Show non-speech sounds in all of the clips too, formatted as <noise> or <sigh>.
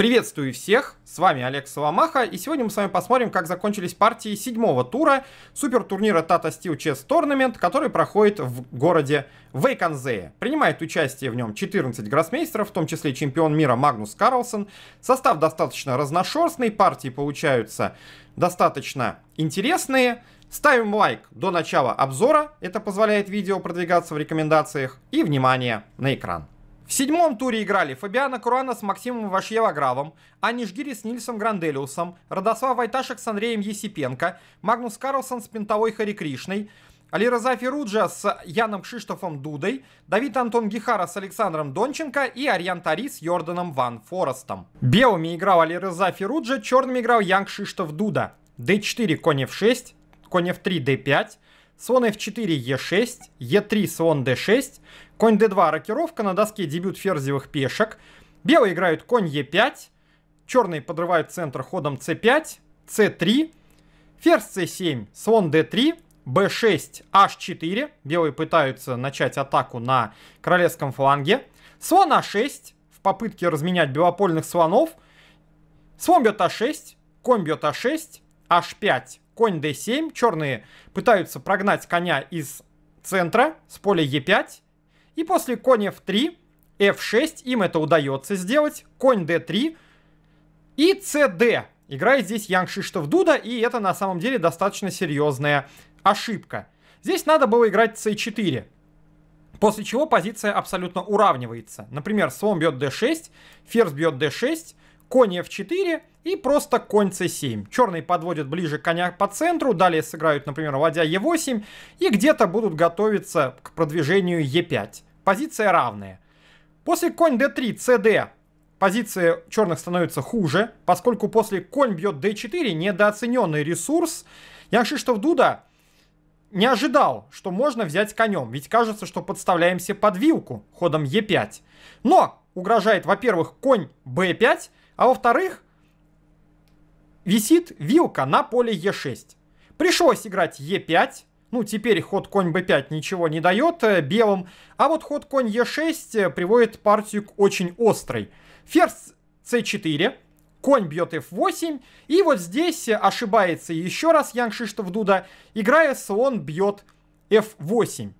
Приветствую всех, с вами Олег Соломаха, и сегодня мы с вами посмотрим, как закончились партии седьмого тура супертурнира Tata Steel Chess Tournament, который проходит в городе Вейконзее. Принимает участие в нем 14 гроссмейстеров, в том числе чемпион мира Магнус Карлсон. Состав достаточно разношерстный, партии получаются достаточно интересные. Ставим лайк до начала обзора, это позволяет видео продвигаться в рекомендациях, и внимание на экран. В седьмом туре играли Фабиана Курана с Максимом Вашьевагравом, Ани Жгири с Нильсом Гранделиусом, Радослав Вайташек с Андреем Есипенко, Магнус Карлсон с Пентовой Хари Кришной, Алираза Феруджа с Яном Кшиштофом Дудой, Давид Антон Гихара с Александром Донченко и Арьян Тари с Йорданом Ван Форестом. Белыми играл Алираза Феруджа, черными играл Ян Кшиштоф Дуда. d4, конь f6, конь f3, d5, слон f4, e6, e3, слон d6, конь d2, рокировка, на доске дебют ферзевых пешек, белые играют конь e5, черные подрывают центр ходом c5, c3, ферзь c7, слон d3, b6, h4, белые пытаются начать атаку на королевском фланге, слон a6, а в попытке разменять белопольных слонов, слон бьет а6, конь бьет а6, h5, конь d7, черные пытаются прогнать коня из центра, с поля e5, и после конь f3, f6, им это удается сделать, конь d3 и cd. Играет здесь Янг Шиштов Дуда, и это на самом деле достаточно серьезная ошибка. Здесь надо было играть c4, после чего позиция абсолютно уравнивается. Например, слон бьет d6, ферзь бьет d6, конь f4 и просто конь c7. Черные подводят ближе коня по центру, далее сыграют, например, ладья e8 и где-то будут готовиться к продвижению e5. Позиция равная. После конь d3, cd позиция черных становится хуже, поскольку после конь бьет d4 недооцененный ресурс. что в Дуда не ожидал, что можно взять конем, ведь кажется, что подставляемся под вилку ходом e5. Но угрожает, во-первых, конь b5, а во-вторых, висит вилка на поле Е6. Пришлось играть Е5. Ну, теперь ход конь b5 ничего не дает э, белым, а вот ход конь e6 э, приводит партию к очень острой. Ферзь c4, конь бьет f8, и вот здесь э, ошибается еще раз Ян Шиштов Дуда, играя слон бьет f8.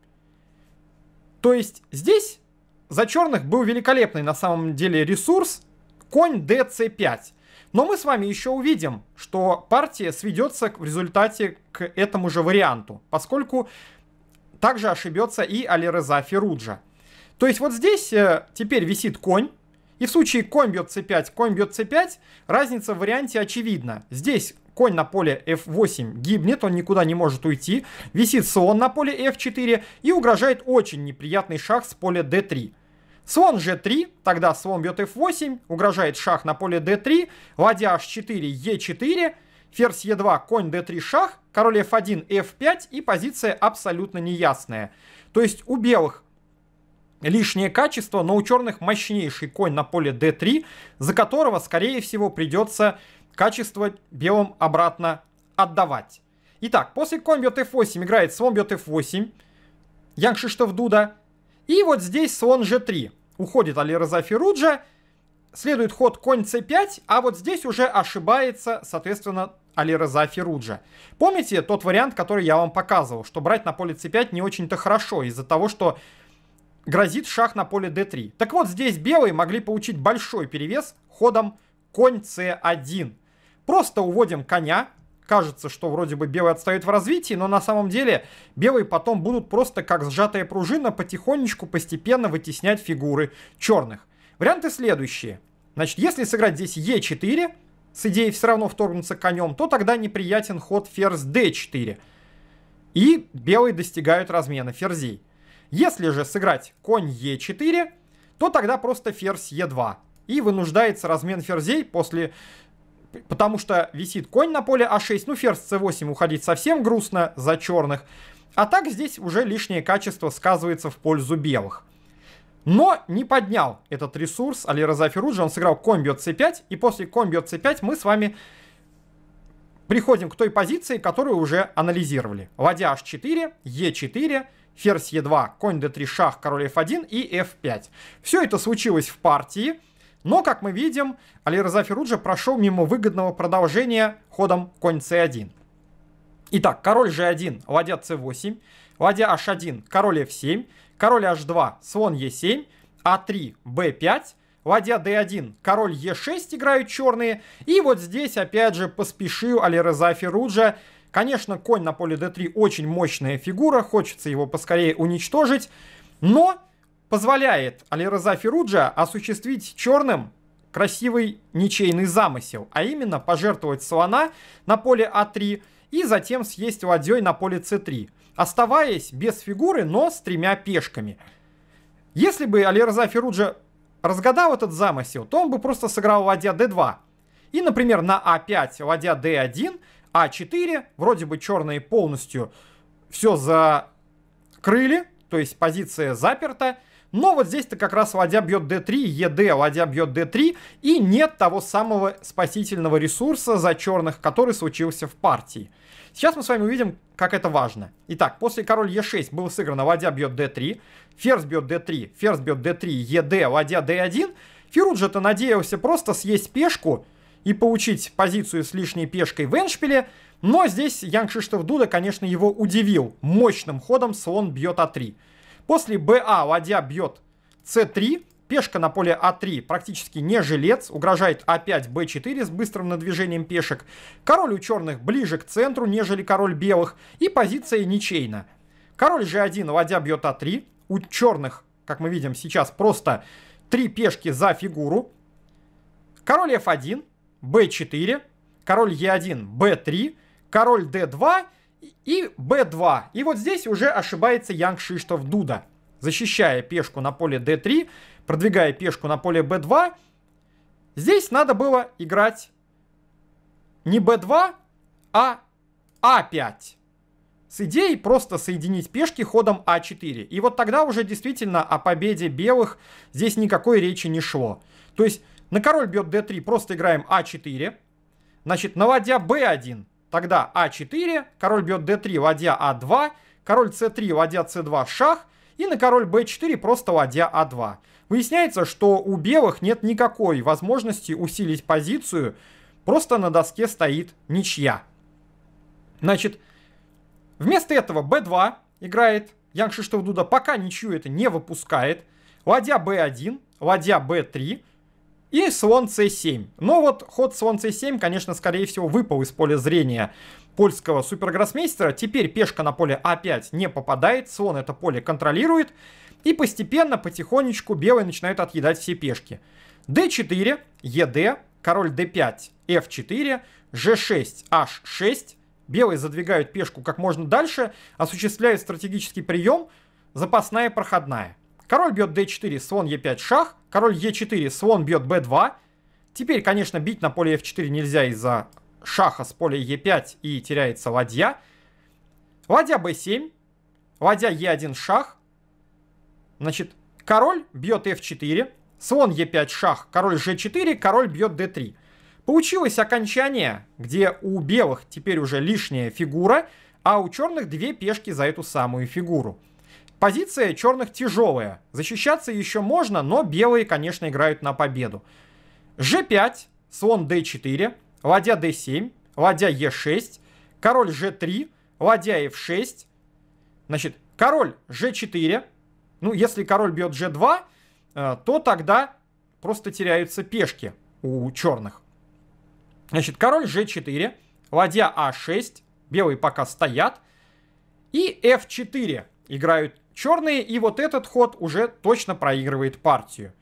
То есть здесь за черных был великолепный на самом деле ресурс, конь dc5. Но мы с вами еще увидим, что партия сведется в результате к этому же варианту, поскольку также ошибется и Алиреза Феруджа. То есть вот здесь э, теперь висит конь, и в случае конь бьет c5, конь бьет c5, разница в варианте очевидна. Здесь конь на поле f8 гибнет, он никуда не может уйти, висит слон на поле f4 и угрожает очень неприятный шах с поля d3. Слон g3, тогда слон бьет f8, угрожает шах на поле d3, ладья h4, e4, ферзь e2, конь d3, шах, король f1, f5 и позиция абсолютно неясная. То есть у белых лишнее качество, но у черных мощнейший конь на поле d3, за которого, скорее всего, придется качество белым обратно отдавать. Итак, после конь бьет f8 играет слон бьет f8, Янг Шиштов Дуда, и вот здесь слон g3. Уходит Алирза Феруджа. Следует ход конь c5, а вот здесь уже ошибается, соответственно, Алирза Феруджа. Помните тот вариант, который я вам показывал, что брать на поле c5 не очень-то хорошо из-за того, что грозит шах на поле d3. Так вот, здесь белые могли получить большой перевес ходом конь c1. Просто уводим коня, кажется, что вроде бы белые отстают в развитии, но на самом деле белые потом будут просто как сжатая пружина потихонечку, постепенно вытеснять фигуры черных. Варианты следующие. Значит, если сыграть здесь Е4, с идеей все равно вторгнуться конем, то тогда неприятен ход ферзь d4. И белые достигают размена ферзей. Если же сыграть конь e4, то тогда просто ферзь e2. И вынуждается размен ферзей после потому что висит конь на поле А6, ну ферзь С8 уходить совсем грустно за черных. А так здесь уже лишнее качество сказывается в пользу белых. Но не поднял этот ресурс Али Розафируджи, он сыграл конь бьет c5, и после конь бьет c5 мы с вами приходим к той позиции, которую уже анализировали. Ладья h4, е 4 ферзь е 2 конь d3, шах, король f1 и f5. Все это случилось в партии, но, как мы видим, Алирза Феруджи прошел мимо выгодного продолжения ходом конь c1. Итак, король g1, ладья c8, ладья h1, король f7, король h2, слон e7, а3, b5, ладья d1, король e6 играют черные. И вот здесь, опять же, поспешил Алиреза Феруджа. Конечно, конь на поле d3 очень мощная фигура, хочется его поскорее уничтожить, но позволяет Алирза Феруджа осуществить черным красивый ничейный замысел, а именно пожертвовать слона на поле А3 и затем съесть ладьей на поле С3, оставаясь без фигуры, но с тремя пешками. Если бы Алирза Феруджа разгадал этот замысел, то он бы просто сыграл ладья d2. И, например, на а5 ладья d1, а4, вроде бы черные полностью все закрыли, то есть позиция заперта, но вот здесь-то как раз ладья бьет d3, ед, ладья бьет d3, и нет того самого спасительного ресурса за черных, который случился в партии. Сейчас мы с вами увидим, как это важно. Итак, после король e6 был сыграно ладья бьет d3, ферзь бьет d3, ферзь бьет d3, ед, ладья d1. Фируджа-то надеялся просто съесть пешку, и получить позицию с лишней пешкой в эншпиле, но здесь Ян Кшиштов Дуда, конечно, его удивил мощным ходом слон бьет А3. После БА ладья бьет С3, пешка на поле А3 практически не жилец, угрожает опять а Б4 с быстрым надвижением пешек. Король у черных ближе к центру, нежели король белых, и позиция ничейна. Король G1, ладья бьет А3, у черных, как мы видим сейчас, просто три пешки за фигуру. Король F1, B4, король E1, B3, король D2 и b2. И вот здесь уже ошибается Янг Шиштов Дуда, защищая пешку на поле d3, продвигая пешку на поле b2. Здесь надо было играть не b2, а a5. А С идеей просто соединить пешки ходом а4. И вот тогда уже действительно о победе белых здесь никакой речи не шло. То есть на король бьет d3 просто играем а4. Значит, наводя b1, Тогда А4, король бьет d3, ладья А2, король c3, ладья c2, шах, и на король b4 просто ладья а2. Выясняется, что у белых нет никакой возможности усилить позицию, просто на доске стоит ничья. Значит, вместо этого b2 играет Янг Шиштов Дуда, пока ничью это не выпускает. Ладья b1, ладья b3, и слон c7. Но вот ход слон c7, конечно, скорее всего, выпал из поля зрения польского супергроссмейстера. Теперь пешка на поле а5 не попадает, слон это поле контролирует. И постепенно, потихонечку белые начинают отъедать все пешки. d4, ед, король d5, f4, g6, h6. Белые задвигают пешку как можно дальше, осуществляют стратегический прием, запасная проходная. Король бьет d4, слон e5, шах. Король e4, слон бьет b2. Теперь, конечно, бить на поле f4 нельзя из-за шаха с поля e5 и теряется ладья. Ладья b7, ладья e1, шах. Значит, король бьет f4, слон e5, шах, король g4, король бьет d3. Получилось окончание, где у белых теперь уже лишняя фигура, а у черных две пешки за эту самую фигуру. Позиция черных тяжелая. Защищаться еще можно, но белые, конечно, играют на победу. G5, слон D4, ладья D7, ладья E6, король G3, ладья F6. Значит, король G4. Ну, если король бьет G2, э, то тогда просто теряются пешки у черных. Значит, король G4, ладья a а 6 белые пока стоят. И F4 играют Черные и вот этот ход уже точно проигрывает партию.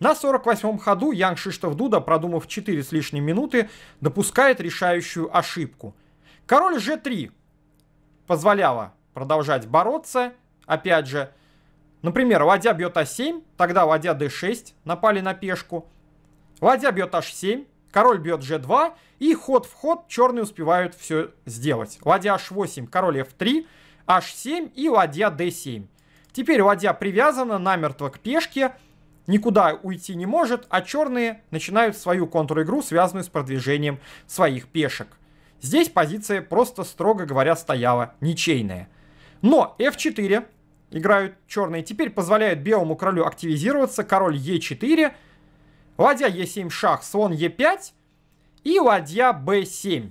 На 48-м ходу Ян Шиштов Дуда, продумав 4 с лишним минуты, допускает решающую ошибку. Король g3 позволяло продолжать бороться, опять же. Например, ладья бьет а7, тогда ладья d6, напали на пешку. Ладья бьет h7, король бьет g2, и ход в ход черные успевают все сделать. Ладья h8, король f3, h7 и ладья d7. Теперь ладья привязана намертво к пешке, никуда уйти не может, а черные начинают свою контр-игру, связанную с продвижением своих пешек. Здесь позиция просто, строго говоря, стояла ничейная. Но f4 играют черные, теперь позволяют белому королю активизироваться, король e4, ладья e7 шах, слон e5 и ладья b7.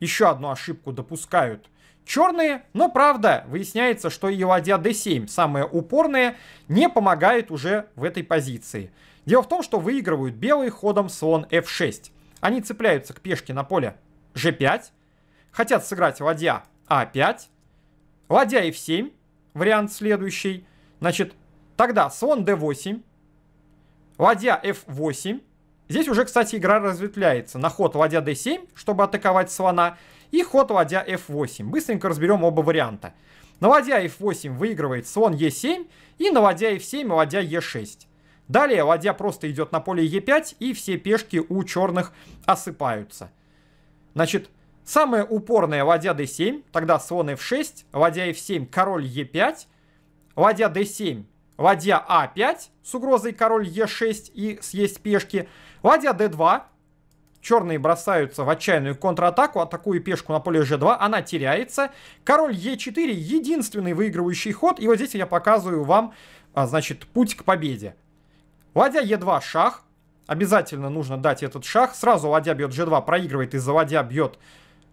Еще одну ошибку допускают черные, но правда, выясняется, что и ладья d7, самая упорная, не помогает уже в этой позиции. Дело в том, что выигрывают белые ходом слон f6. Они цепляются к пешке на поле g5, хотят сыграть ладья a а 5 ладья f7, вариант следующий. Значит, тогда слон d8, ладья f8. Здесь уже, кстати, игра разветвляется на ход ладья d7, чтобы атаковать слона, и ход ладья f8. Быстренько разберем оба варианта. На ладья f8 выигрывает слон e7 и на ладья f7 ладья e6. Далее ладья просто идет на поле e5 и все пешки у черных осыпаются. Значит, самая упорная ладья d7, тогда слон f6, ладья f7, король e5, ладья d7, ладья a а 5 с угрозой король e6 и съесть пешки, ладья d2, Черные бросаются в отчаянную контратаку, атакуя пешку на поле g2, она теряется. Король e4 единственный выигрывающий ход, и вот здесь я показываю вам, а, значит, путь к победе. Ладья e2 шах, обязательно нужно дать этот шах. Сразу ладья бьет g2, проигрывает, из-за ладья бьет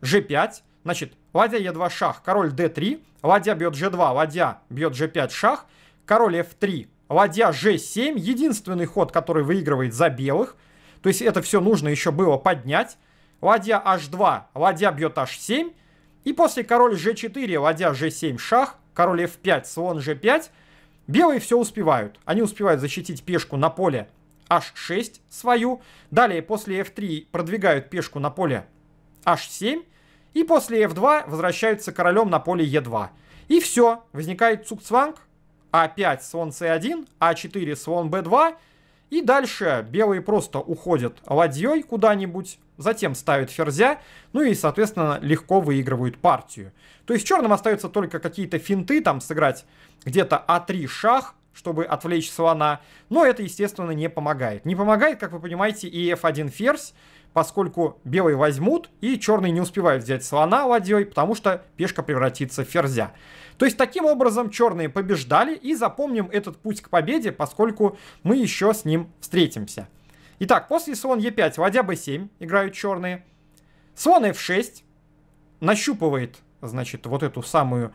g5. Значит, ладья e2 шах, король d3, ладья бьет g2, ладья бьет g5 шах, король f3, ладья g7, единственный ход, который выигрывает за белых – то есть это все нужно еще было поднять. Ладья h2, ладья бьет h7. И после король g4, ладья g7, шах, король f5, слон g5. Белые все успевают. Они успевают защитить пешку на поле h6 свою. Далее после f3 продвигают пешку на поле h7. И после f2 возвращаются королем на поле e2. И все, возникает цукцванг, a а 5 слон c1, a 4 слон b2, и дальше белые просто уходят ладьей куда-нибудь, затем ставят ферзя, ну и, соответственно, легко выигрывают партию. То есть черным остаются только какие-то финты, там сыграть где-то А3 шах, чтобы отвлечь слона, но это, естественно, не помогает. Не помогает, как вы понимаете, и F1 ферзь, поскольку белые возьмут, и черные не успевают взять слона ладьей, потому что пешка превратится в ферзя. То есть таким образом черные побеждали, и запомним этот путь к победе, поскольку мы еще с ним встретимся. Итак, после слон е 5 ладья b7 играют черные. Слон f6 нащупывает, значит, вот эту самую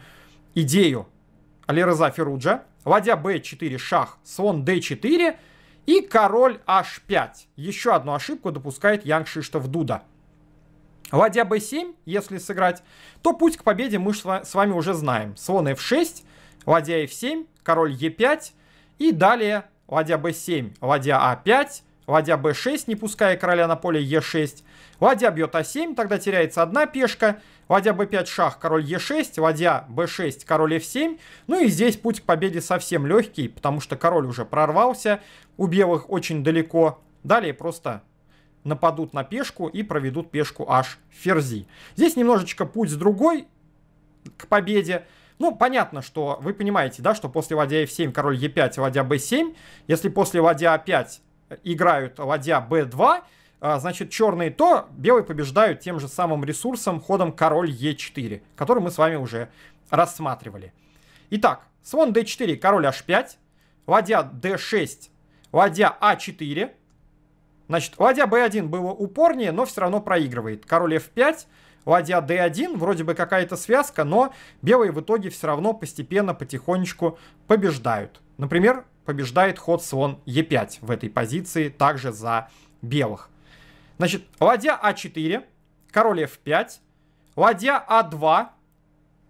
идею Алираза Феруджа. Ладья b4, шах, слон d4, и король h5. Еще одну ошибку допускает Янг Шиштов Дуда. Ладья b7, если сыграть, то путь к победе мы с вами уже знаем. Слон f6, ладья f7, король e5 и далее ладья b7, ладья a5, а Ладья b6, не пуская короля на поле e6. Ладья бьет a7, а тогда теряется одна пешка. Ладья b5, шах, король e6, ладья b6, король f7. Ну и здесь путь к победе совсем легкий, потому что король уже прорвался, у белых очень далеко. Далее просто нападут на пешку и проведут пешку аж ферзи. Здесь немножечко путь с другой к победе. Ну, понятно, что вы понимаете, да, что после ладья f7, король e5, ладья b7, если после ладья a5 играют ладья b2, а, значит, черные то, белые побеждают тем же самым ресурсом, ходом король e4, который мы с вами уже рассматривали. Итак, слон d4, король h5, ладья d6, ладья a4. А значит, ладья b1 было упорнее, но все равно проигрывает. Король f5, ладья d1, вроде бы какая-то связка, но белые в итоге все равно постепенно, потихонечку побеждают. Например, побеждает ход слон Е5 в этой позиции, также за белых. Значит, ладья А4, король F5, ладья А2,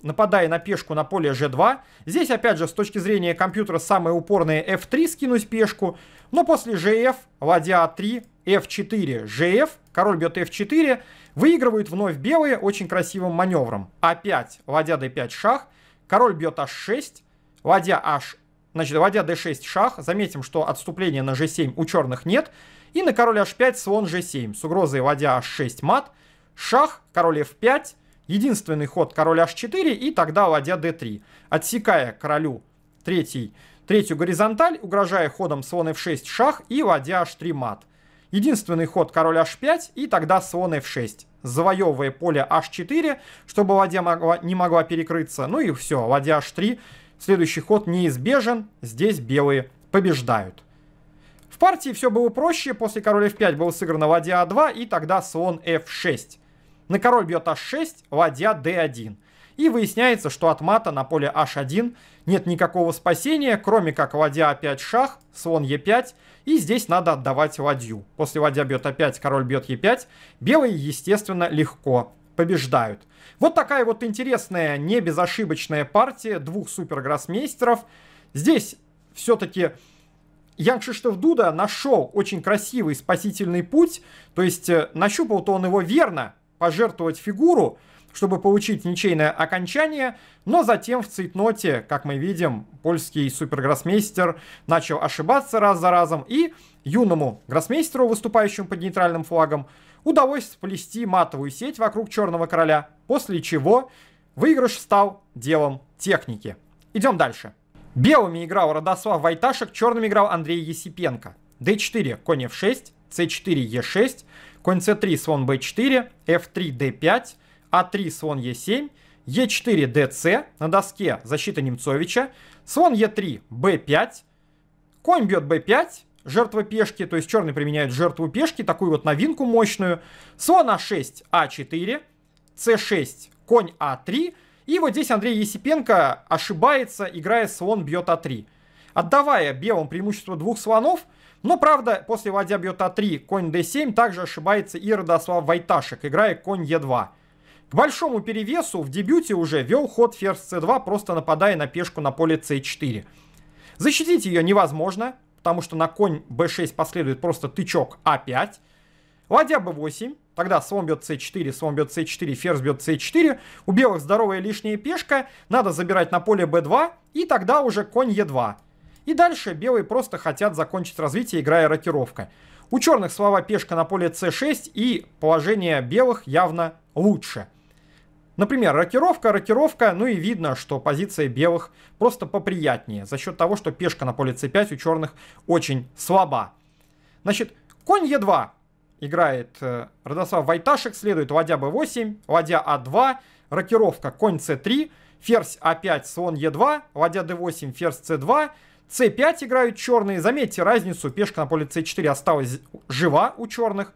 нападая на пешку на поле G2. Здесь, опять же, с точки зрения компьютера, самое упорное F3 скинуть пешку. Но после GF, ладья А3, F4, GF, король бьет F4, выигрывают вновь белые очень красивым маневром. А5, ладья D5 шах, король бьет H6, ладья h Значит, ладья d6 шах. Заметим, что отступления на g7 у черных нет. И на король h5 слон g7 с угрозой ладья h6 мат. Шах, король f5, единственный ход король h4 и тогда ладья d3. Отсекая королю третий, третью горизонталь, угрожая ходом слон f6 шах и ладья h3 мат. Единственный ход король h5 и тогда слон f6, завоевывая поле h4, чтобы ладья могла, не могла перекрыться. Ну и все, ладья h3 Следующий ход неизбежен, здесь белые побеждают. В партии все было проще, после короля f5 был сыграно ладья a2 а и тогда слон f6. На король бьет h6, ладья d1. И выясняется, что от мата на поле h1 нет никакого спасения, кроме как ладья a5 а шах, слон e5, и здесь надо отдавать ладью. После ладья бьет a5, а король бьет e5, белые, естественно, легко побеждают. Вот такая вот интересная, не безошибочная партия двух супергроссмейстеров. Здесь все-таки Ян Кшиштов Дуда нашел очень красивый спасительный путь, то есть э, нащупал-то он его верно, пожертвовать фигуру, чтобы получить ничейное окончание, но затем в цейтноте, как мы видим, польский супергроссмейстер начал ошибаться раз за разом, и юному гроссмейстеру, выступающему под нейтральным флагом, удалось сплести матовую сеть вокруг Черного Короля, после чего выигрыш стал делом техники. Идем дальше. Белыми играл Радослав Вайташек, черными играл Андрей Есипенко. d4, конь f6, c4, e6, конь c3, слон b4, f3, d5, а3, слон e7, e4, dc, на доске защита Немцовича, слон e3, b5, конь бьет b5, жертва пешки, то есть черные применяют жертву пешки, такую вот новинку мощную. Слон А6, А4, С6, конь А3. И вот здесь Андрей Есипенко ошибается, играя слон бьет А3. Отдавая белым преимущество двух слонов, но, правда, после ладья бьет А3, конь d7, также ошибается и Радослав Вайташек, играя конь Е2. К большому перевесу в дебюте уже вел ход ферзь с 2 просто нападая на пешку на поле с 4 Защитить ее невозможно, потому что на конь b6 последует просто тычок a5. А Ладья b8, тогда слон бьет c4, слон бьет c4, ферзь бьет c4. У белых здоровая лишняя пешка, надо забирать на поле b2, и тогда уже конь e2. И дальше белые просто хотят закончить развитие, играя ротировкой. У черных слова пешка на поле c6, и положение белых явно лучше. Например, рокировка, рокировка, ну и видно, что позиция белых просто поприятнее за счет того, что пешка на поле c5 у черных очень слаба. Значит, конь e2 играет э, Радослав Вайташек, следует ладья b8, ладья a2, а рокировка конь c3, ферзь a5, а слон e2, ладья d8, ферзь c2, c5 играют черные. Заметьте разницу, пешка на поле c4 осталась жива у черных.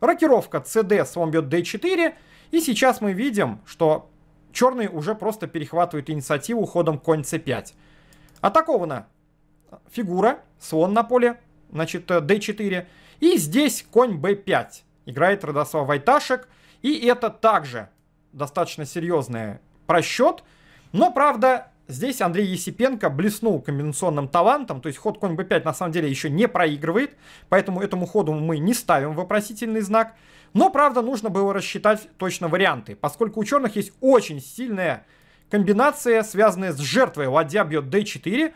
Рокировка cd, слон бьет d4, и сейчас мы видим, что черные уже просто перехватывают инициативу ходом конь c5. Атакована фигура, слон на поле, значит, э, d4. И здесь конь b5. Играет Радослав Вайташек. И это также достаточно серьезный просчет. Но, правда, Здесь Андрей Есипенко блеснул комбинационным талантом, то есть ход конь b5 на самом деле еще не проигрывает, поэтому этому ходу мы не ставим вопросительный знак. Но, правда, нужно было рассчитать точно варианты, поскольку у черных есть очень сильная комбинация, связанная с жертвой. Ладья бьет d4,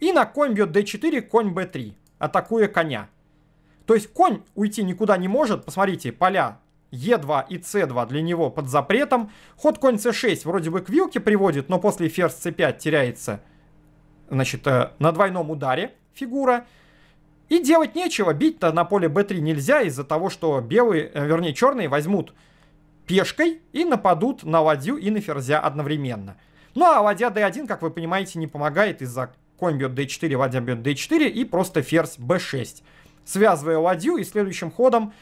и на конь бьет d4, конь b3, атакуя коня. То есть конь уйти никуда не может. Посмотрите, поля Е2 и С2 для него под запретом. Ход конь С6 вроде бы к вилке приводит, но после ферзь С5 теряется значит, э, на двойном ударе фигура. И делать нечего, бить-то на поле b3 нельзя из-за того, что белые, э, вернее черные возьмут пешкой и нападут на ладью и на ферзя одновременно. Ну а ладья d1, как вы понимаете, не помогает из-за конь бьет d4, ладья бьет d4 и просто ферзь b6. Связывая ладью и следующим ходом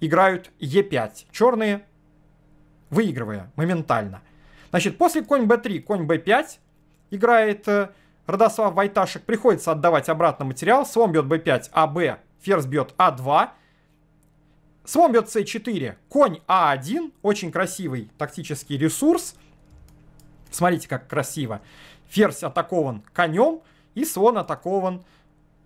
играют Е5, черные выигрывая моментально. Значит, после конь b3, конь b5 играет э, Радослав Вайташек. Приходится отдавать обратно материал. Слон бьет b5, а b, ферзь бьет a 2 Слон бьет c4, конь a а 1 Очень красивый тактический ресурс. Смотрите, как красиво. Ферзь атакован конем, и слон атакован...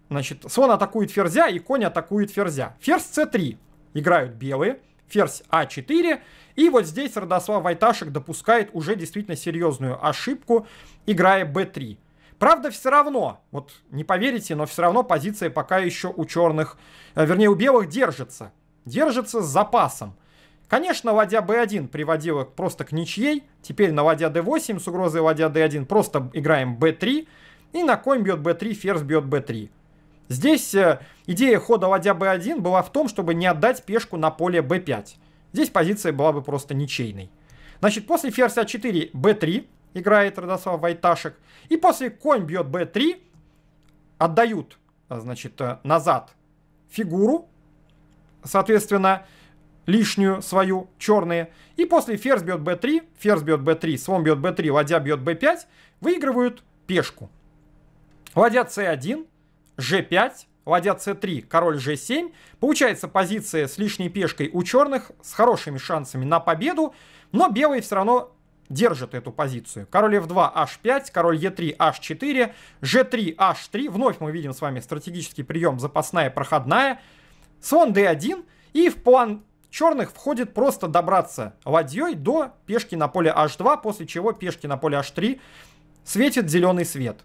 Значит, слон атакует ферзя, и конь атакует ферзя. Ферзь c3 играют белые, ферзь А4. И вот здесь Родослав Вайташек допускает уже действительно серьезную ошибку, играя Б3. Правда, все равно, вот не поверите, но все равно позиция пока еще у черных, э, вернее у белых держится. Держится с запасом. Конечно, ладья b1 приводила просто к ничьей. Теперь на ладья d8 с угрозой ладья d1 просто играем b3. И на конь бьет b3, ферзь бьет b3. Здесь э, идея хода ладья b1 была в том, чтобы не отдать пешку на поле b5. Здесь позиция была бы просто ничейной. Значит, после ферзь a 4 b3 играет Радослав Вайташек. И после конь бьет b3, отдают, э, значит, э, назад фигуру, соответственно, лишнюю свою, черные. И после ферзь бьет b3, ферзь бьет b3, слон бьет b3, ладья бьет b5, выигрывают пешку. Ладья c1, g5, ладья c3, король g7. Получается позиция с лишней пешкой у черных, с хорошими шансами на победу, но белые все равно держат эту позицию. Король f2, h5, король e3, h4, g3, h3. Вновь мы видим с вами стратегический прием запасная, проходная. Слон d1. И в план черных входит просто добраться ладьей до пешки на поле h2, после чего пешки на поле h3 светит зеленый свет.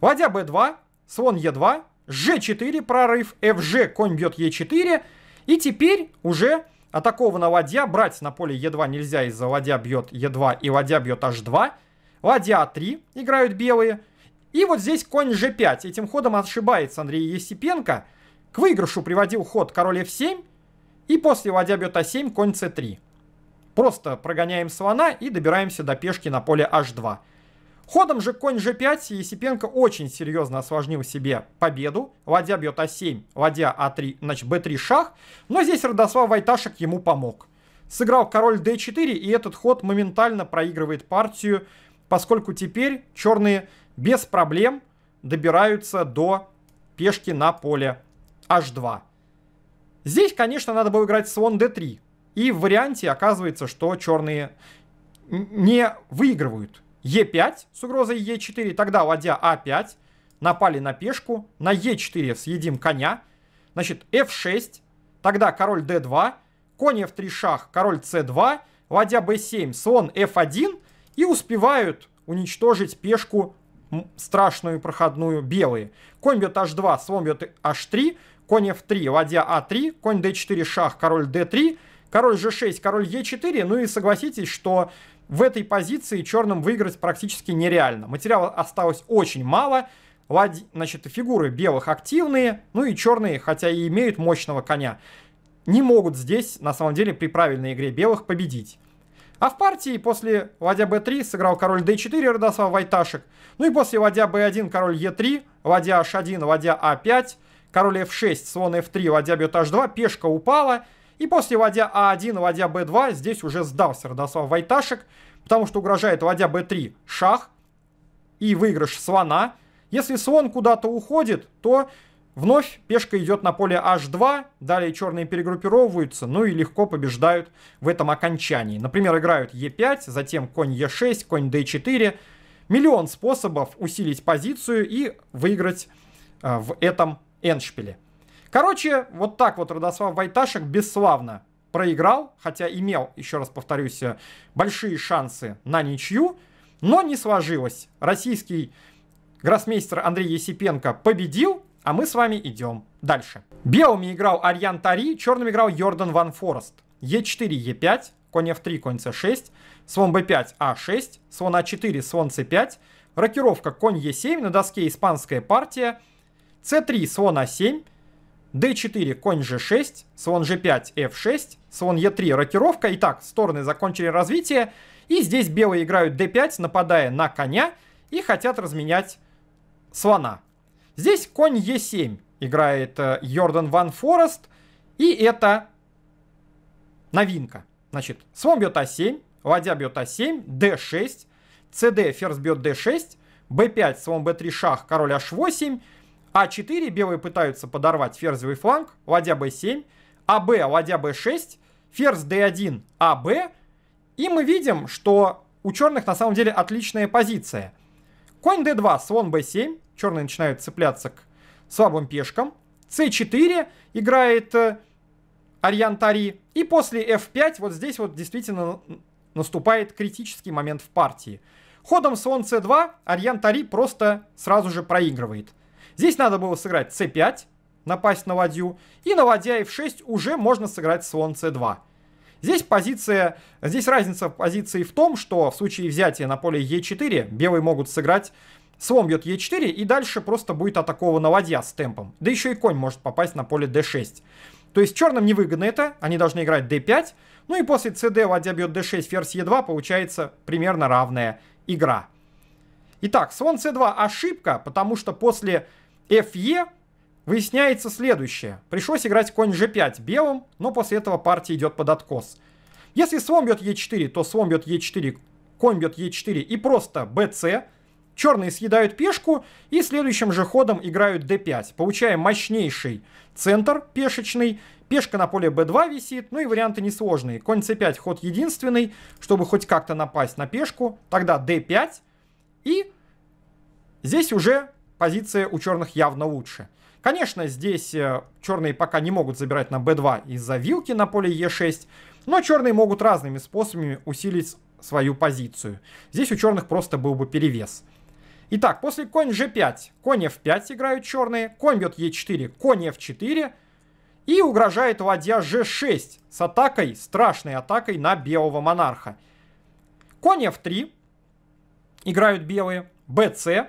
Ладья b2, слон Е2, Ж4, прорыв, ФЖ, конь бьет Е4. И теперь уже атакованного ладья. Брать на поле Е2 нельзя из-за ладья бьет Е2 и ладья бьет H2. Ладья А3 играют белые. И вот здесь конь G5. Этим ходом ошибается Андрей Есипенко. К выигрышу приводил ход король F7. И после ладья бьет А7, конь c3. Просто прогоняем слона и добираемся до пешки на поле h2. Ходом же конь g5 Есипенко очень серьезно осложнил себе победу. Ладья бьет а7, ладья а3, значит b3 шах. Но здесь Родослав Вайташек ему помог. Сыграл король d4, и этот ход моментально проигрывает партию, поскольку теперь черные без проблем добираются до пешки на поле h2. Здесь, конечно, надо было играть слон d3. И в варианте оказывается, что черные не выигрывают Е5 с угрозой Е4, тогда ладья А5, напали на пешку, на Е4 съедим коня, значит, F6, тогда король D2, конь F3 шах, король C2, ладья B7, слон F1 и успевают уничтожить пешку страшную проходную белые. Конь бьет h2, слон бьет h3, конь f3, ладья а3, конь d4, шах, король d3, король g6, король e4. Ну и согласитесь, что в этой позиции черным выиграть практически нереально. Материала осталось очень мало, ладь, значит, фигуры белых активные, ну и черные, хотя и имеют мощного коня, не могут здесь, на самом деле, при правильной игре белых победить. А в партии после ладья b3 сыграл король d4 Радослав Вайташек. Ну и после ладья b1 король e3, ладья h1, ладья a5, а король f6, слон f3, ладья бьет h2, пешка упала, и после ладья А1 и ладья Б2 здесь уже сдался Радослав Вайташек, потому что угрожает ладья Б3 шах и выигрыш слона. Если слон куда-то уходит, то вновь пешка идет на поле h2, далее черные перегруппировываются, ну и легко побеждают в этом окончании. Например, играют e5, затем конь e6, конь d4. Миллион способов усилить позицию и выиграть э, в этом эндшпиле. Короче, вот так вот Родослав Вайташек бесславно проиграл, хотя имел, еще раз повторюсь, большие шансы на ничью, но не сложилось. Российский гроссмейстер Андрей Есипенко победил, а мы с вами идем дальше. Белыми играл Ариан Тари, черным играл Йордан Ван Форест. Е4, Е5, конь F3, конь c 6 слон B5, А6, слон А4, слон c 5 рокировка конь Е7, на доске испанская партия, c 3 слон А7, d4, конь g6, слон g5, f6, слон e3, рокировка. Итак, стороны закончили развитие. И здесь белые играют d5, нападая на коня, и хотят разменять слона. Здесь конь e7 играет э, Йордан Ван Форест, и это новинка. Значит, слон бьет а7, ладья бьет а7, d6, cd, ферзь бьет d6, b5, слон b3, шах, король h8, а4 белые пытаются подорвать ферзевый фланг, ладья b7, АБ, ладья b6, ферзь d1, АБ. И мы видим, что у черных на самом деле отличная позиция. Конь d2, слон b7, черные начинают цепляться к слабым пешкам. c4 играет э, Ариан Тари. И после f5 вот здесь вот действительно наступает критический момент в партии. Ходом слон c2 Арьян Тари просто сразу же проигрывает. Здесь надо было сыграть c5, напасть на ладью, и на ладья f6 уже можно сыграть слон c2. Здесь позиция, здесь разница в позиции в том, что в случае взятия на поле e4 белые могут сыграть слон бьет e4, и дальше просто будет атакована ладья с темпом. Да еще и конь может попасть на поле d6. То есть черным невыгодно это, они должны играть d5, ну и после cd ладья бьет d6, ферзь e2, получается примерно равная игра. Итак, слон c2 ошибка, потому что после Фе e выясняется следующее. Пришлось играть конь g5 белым, но после этого партия идет под откос. Если слон бьет e4, то слон бьет e4, конь бьет e4 и просто bc. Черные съедают пешку и следующим же ходом играют d5. Получаем мощнейший центр пешечный. Пешка на поле b2 висит, ну и варианты несложные. Конь c5 ход единственный, чтобы хоть как-то напасть на пешку. Тогда d5 и здесь уже позиция у черных явно лучше. Конечно, здесь э, черные пока не могут забирать на b2 из-за вилки на поле e6, но черные могут разными способами усилить свою позицию. Здесь у черных просто был бы перевес. Итак, после конь g5, конь f5 играют черные, конь бьет e4, конь f4 и угрожает ладья g6 с атакой, страшной атакой на белого монарха. Конь f3 играют белые, bc,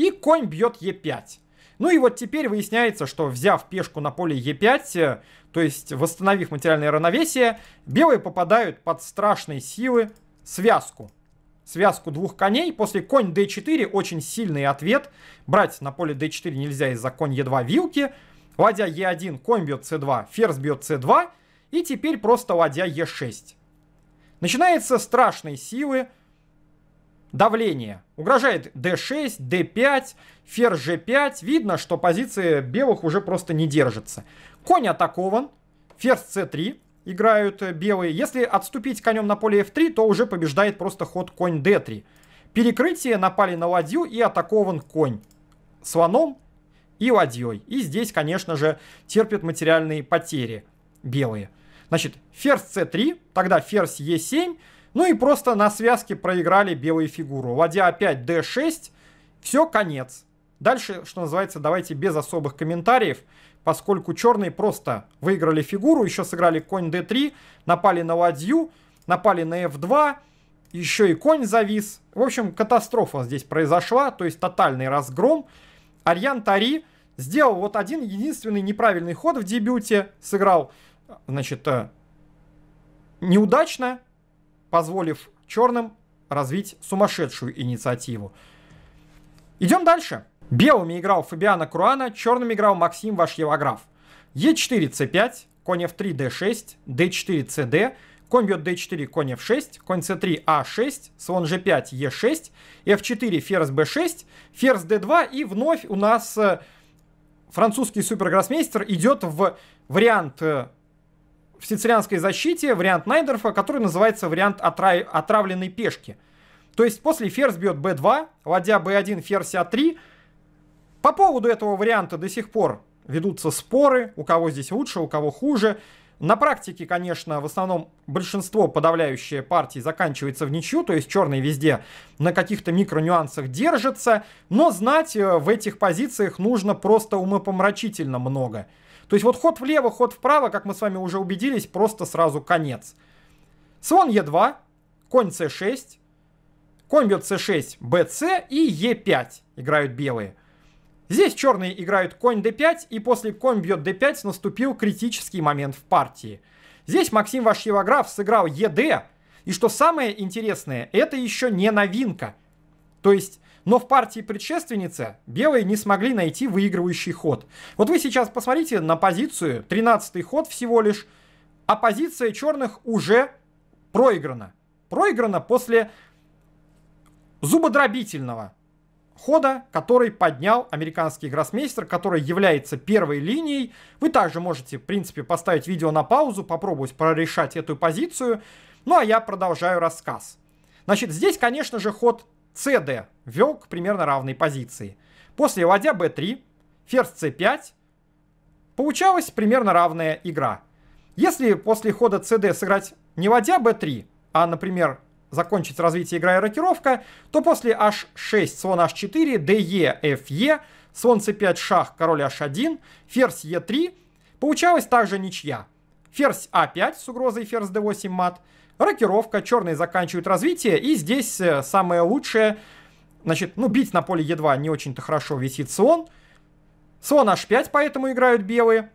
и конь бьет Е5. Ну и вот теперь выясняется, что взяв пешку на поле Е5, э, то есть восстановив материальное равновесие, белые попадают под страшные силы связку. Связку двух коней. После конь d4 очень сильный ответ. Брать на поле d4 нельзя из-за конь e2 вилки. Ладья e1, конь бьет c2, ферзь бьет c2. И теперь просто ладья e6. Начинается страшные силы давление. Угрожает d6, d5, фер g5. Видно, что позиции белых уже просто не держится. Конь атакован. Ферзь c3 играют э, белые. Если отступить конем на поле f3, то уже побеждает просто ход конь d3. Перекрытие, напали на ладью и атакован конь слоном и ладьей. И здесь, конечно же, терпят материальные потери белые. Значит, ферзь c3, тогда ферзь e7, ну и просто на связке проиграли белую фигуру. Ладья опять d6. Все, конец. Дальше, что называется, давайте без особых комментариев, поскольку черные просто выиграли фигуру, еще сыграли конь d3, напали на ладью, напали на f2, еще и конь завис. В общем, катастрофа здесь произошла, то есть тотальный разгром. Арьян Тари сделал вот один единственный неправильный ход в дебюте, сыграл, значит, э, неудачно, позволив черным развить сумасшедшую инициативу. Идем дальше. Белыми играл Фабиана Круана, черным играл Максим Вашьевограф. Е4, c5, конь f3, d6, d4, cd, конь бьет d4, конь f6, конь c3, a6, а слон g5, e6, f4, ферзь b6, ферзь d2, и вновь у нас э, французский супергроссмейстер идет в вариант э, в сицилианской защите вариант Найдерфа, который называется вариант отра... отравленной пешки. То есть после ферзь бьет b2, ладья b1, ферзь a3. А По поводу этого варианта до сих пор ведутся споры, у кого здесь лучше, у кого хуже. На практике, конечно, в основном большинство подавляющее партии заканчивается в ничью, то есть черные везде на каких-то микронюансах держатся, но знать э, в этих позициях нужно просто умопомрачительно много. То есть вот ход влево, ход вправо, как мы с вами уже убедились, просто сразу конец. Слон Е2, конь С6, конь бьет С6, БС и Е5 играют белые. Здесь черные играют конь d5, и после конь бьет d5 наступил критический момент в партии. Здесь Максим Вашьевограф сыграл ед, и что самое интересное, это еще не новинка. То есть но в партии предшественницы белые не смогли найти выигрывающий ход. Вот вы сейчас посмотрите на позицию, 13-й ход всего лишь, а позиция черных уже проиграна. Проиграна после зубодробительного хода, который поднял американский гроссмейстер, который является первой линией. Вы также можете, в принципе, поставить видео на паузу, попробовать прорешать эту позицию. Ну а я продолжаю рассказ. Значит, здесь, конечно же, ход cd вел к примерно равной позиции. После ладья b3, ферзь c5, получалась примерно равная игра. Если после хода cd сыграть не ладья b3, а, например, закончить развитие игра и рокировка, то после h6, слон h4, de, fe, слон c5, шах, король h1, ферзь e3, получалась также ничья. Ферзь а5 с угрозой ферзь d8 мат – рокировка, черные заканчивают развитие, и здесь э, самое лучшее, значит, ну, бить на поле е2 не очень-то хорошо висит слон. Слон h5, поэтому играют белые.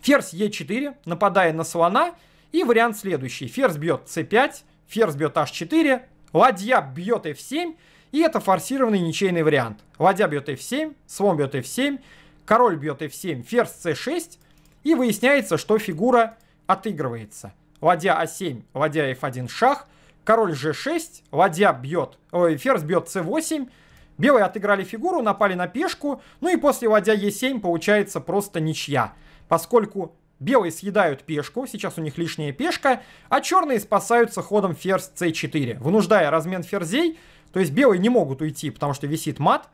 Ферзь e4, нападая на слона. И вариант следующий. Ферзь бьет c5, ферзь бьет h4, ладья бьет f7, и это форсированный ничейный вариант. Ладья бьет f7, слон бьет f7, король бьет f7, ферзь c6, и выясняется, что фигура отыгрывается ладья А7, ладья F1 шах, король G6, ладья бьет, ой, ферзь бьет C8, белые отыграли фигуру, напали на пешку, ну и после ладья e 7 получается просто ничья, поскольку белые съедают пешку, сейчас у них лишняя пешка, а черные спасаются ходом ферзь C4, вынуждая размен ферзей, то есть белые не могут уйти, потому что висит мат,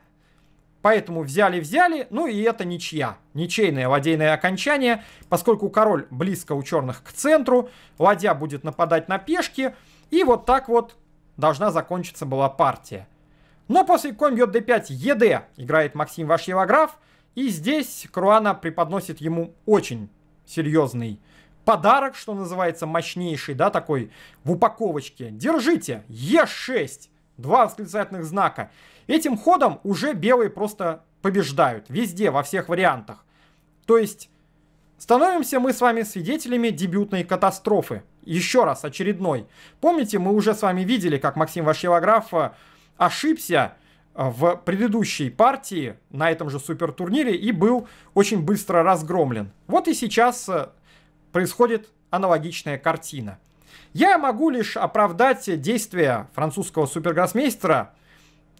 Поэтому взяли-взяли, ну и это ничья. Ничейное ладейное окончание, поскольку король близко у черных к центру, ладья будет нападать на пешки, и вот так вот должна закончиться была партия. Но после конь бьет d5 ЕД играет Максим Вашиев-Граф и здесь Круана преподносит ему очень серьезный подарок, что называется, мощнейший, да, такой в упаковочке. Держите, Е6. Два восклицательных знака. Этим ходом уже белые просто побеждают. Везде, во всех вариантах. То есть, становимся мы с вами свидетелями дебютной катастрофы. Еще раз, очередной. Помните, мы уже с вами видели, как Максим Вашилограф э, ошибся э, в предыдущей партии на этом же супертурнире и был очень быстро разгромлен. Вот и сейчас э, происходит аналогичная картина. Я могу лишь оправдать действия французского супергроссмейстера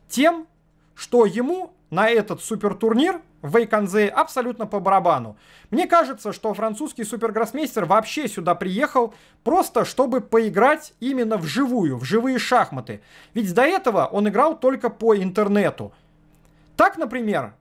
тем, что ему на этот супертурнир в Вейконзе абсолютно по барабану. Мне кажется, что французский супергроссмейстер вообще сюда приехал просто, чтобы поиграть именно вживую, в живые шахматы. Ведь до этого он играл только по интернету. Так, например,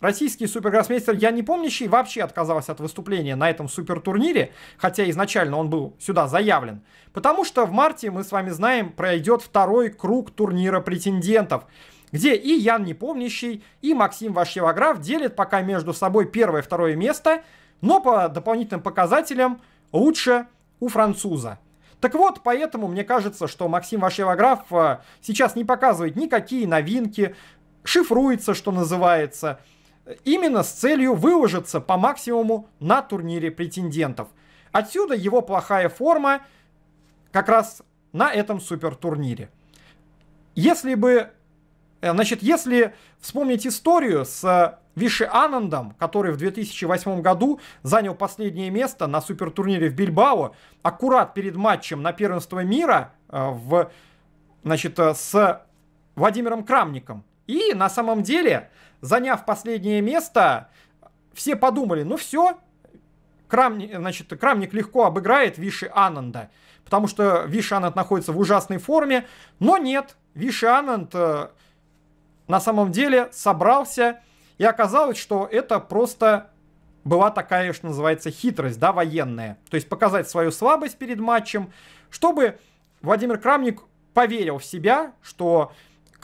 Российский супергроссмейстер я не помнящий вообще отказался от выступления на этом супертурнире, хотя изначально он был сюда заявлен, потому что в марте, мы с вами знаем, пройдет второй круг турнира претендентов, где и Ян Непомнящий, и Максим Вашевограф делят пока между собой первое и второе место, но по дополнительным показателям лучше у француза. Так вот, поэтому мне кажется, что Максим Вашевограф э, сейчас не показывает никакие новинки, шифруется, что называется – именно с целью выложиться по максимуму на турнире претендентов. Отсюда его плохая форма как раз на этом супертурнире. Если бы, э, значит, если вспомнить историю с э, Виши Анандом, который в 2008 году занял последнее место на супертурнире в Бильбао, аккурат перед матчем на первенство мира э, в, значит, с Владимиром Крамником – и на самом деле, заняв последнее место, все подумали, ну все, Крам, значит, Крамник легко обыграет Виши Ананда, потому что Виши Ананд находится в ужасной форме, но нет, Виши Ананд э, на самом деле собрался, и оказалось, что это просто была такая, что называется, хитрость, да, военная. То есть показать свою слабость перед матчем, чтобы Владимир Крамник поверил в себя, что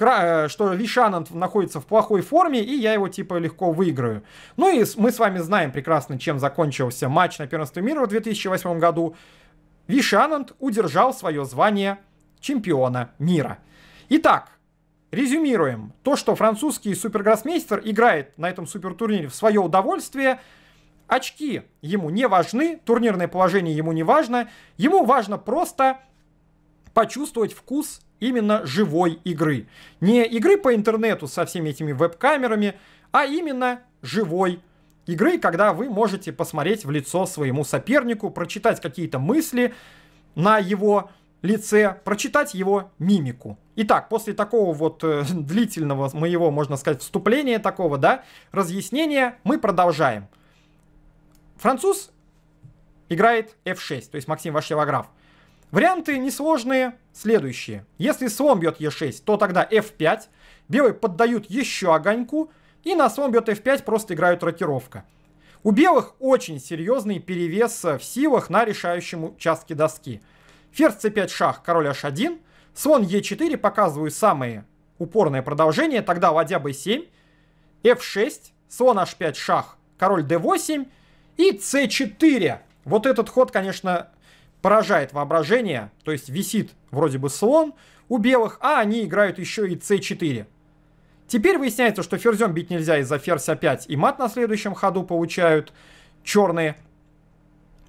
Э, что Вишанант находится в плохой форме, и я его типа легко выиграю. Ну и мы с вами знаем прекрасно, чем закончился матч на первенстве мира в 2008 году. Вишанант удержал свое звание чемпиона мира. Итак, резюмируем. То, что французский супергроссмейстер играет на этом супертурнире в свое удовольствие, очки ему не важны, турнирное положение ему не важно, ему важно просто почувствовать вкус именно живой игры. Не игры по интернету со всеми этими веб-камерами, а именно живой игры, когда вы можете посмотреть в лицо своему сопернику, прочитать какие-то мысли на его лице, прочитать его мимику. Итак, после такого вот э, <laughs> длительного моего, можно сказать, вступления такого, да, разъяснения, мы продолжаем. Француз играет F6, то есть Максим Вашевограф. Варианты несложные следующие. Если слон бьет Е6, то тогда F5. Белые поддают еще огоньку. И на слон бьет F5 просто играют рокировка. У белых очень серьезный перевес в силах на решающем участке доски. Ферзь c5 шах, король h1. Слон e4, показываю самые упорное продолжение. Тогда ладья b7, f6, слон h5 шах, король d8 и c4. Вот этот ход, конечно, поражает воображение, то есть висит вроде бы слон у белых, а они играют еще и c4. Теперь выясняется, что ферзем бить нельзя из-за ферзь а5 и мат на следующем ходу получают черные.